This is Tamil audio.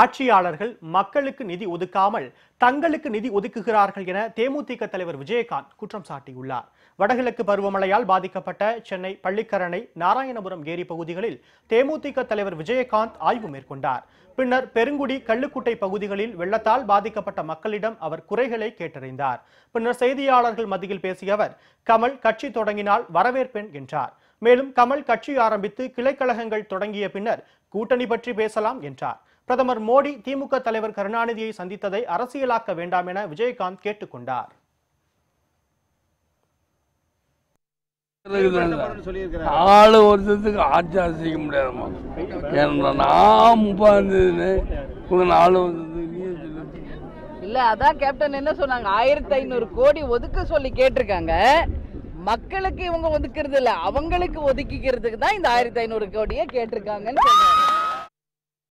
ஆட்சியாளர்கள் மக்களுக்கு நிதி ஒதுக்காமல் தங்களுக்கு நிதி ஒதுக்குகிறார்கள் என தேமுதிக தலைவர் விஜயகாந்த் குற்றம் சாட்டியுள்ளார் வடகிழக்கு பருவமழையால் பாதிக்கப்பட்ட சென்னை பள்ளிக்கரணை நாராயணபுரம் ஏரி பகுதிகளில் தேமுதிக தலைவர் விஜயகாந்த் ஆய்வு மேற்கொண்டார் பின்னர் பெருங்குடி கள்ளுக்குட்டை பகுதிகளில் வெள்ளத்தால் பாதிக்கப்பட்ட மக்களிடம் அவர் குறைகளை கேட்டறிந்தார் பின்னர் செய்தியாளர்கள் மத்தியில் பேசிய அவர் கமல் கட்சி தொடங்கினால் வரவேற்பேன் என்றார் மேலும் கமல் கட்சி ஆரம்பித்து கிளைக்கழகங்கள் தொடங்கிய பின்னர் கூட்டணி பற்றி பேசலாம் என்றார் பிரதமர் மோடி திமுக தலைவர் கருணாநிதியை சந்தித்ததை அரசியலாக்க வேண்டாம் என விஜயகாந்த் கொண்டார் ஆளு வருஷத்துக்கு ஆட்சி செய்ய முடியாதுமா ஏன்னா நான் நாலு வருஷத்துக்கு இல்ல அதான் கேப்டன் என்ன சொன்னாங்க ஆயிரத்தி ஐநூறு கோடி ஒதுக்க சொல்லி கேட்டிருக்காங்க மக்களுக்கு இவங்க ஒதுக்குறது இல்ல அவங்களுக்கு ஒதுக்கிக்கிறதுக்கு தான் இந்த ஆயிரத்தி ஐநூறு கோடியே கேட்டிருக்காங்கன்னு